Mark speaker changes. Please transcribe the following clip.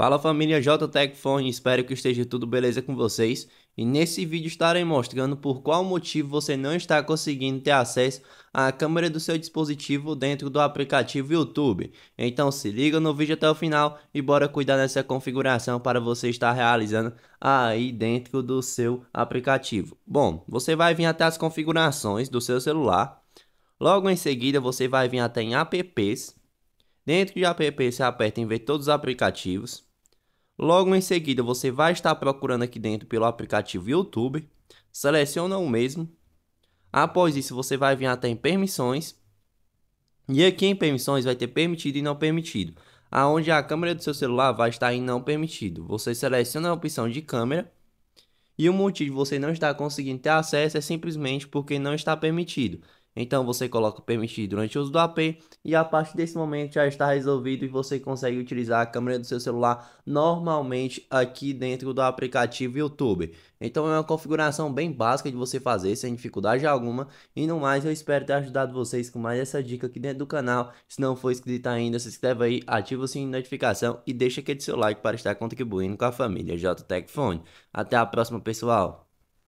Speaker 1: Fala família JTEC Phone, espero que esteja tudo beleza com vocês e nesse vídeo estarei mostrando por qual motivo você não está conseguindo ter acesso à câmera do seu dispositivo dentro do aplicativo YouTube. Então se liga no vídeo até o final e bora cuidar dessa configuração para você estar realizando aí dentro do seu aplicativo. Bom, você vai vir até as configurações do seu celular, logo em seguida você vai vir até em apps, Dentro de app você aperta em ver todos os aplicativos. Logo em seguida, você vai estar procurando aqui dentro pelo aplicativo YouTube, seleciona o mesmo. Após isso, você vai vir até em permissões. E aqui em permissões vai ter permitido e não permitido, aonde a câmera do seu celular vai estar em não permitido. Você seleciona a opção de câmera e o motivo de você não estar conseguindo ter acesso é simplesmente porque não está permitido. Então você coloca permitir durante o uso do AP e a partir desse momento já está resolvido e você consegue utilizar a câmera do seu celular normalmente aqui dentro do aplicativo YouTube. Então é uma configuração bem básica de você fazer sem dificuldade alguma e no mais eu espero ter ajudado vocês com mais essa dica aqui dentro do canal. Se não for inscrito ainda, se inscreve aí, ativa o sininho de notificação e deixa aquele seu like para estar contribuindo com a família JTech Phone. Até a próxima pessoal!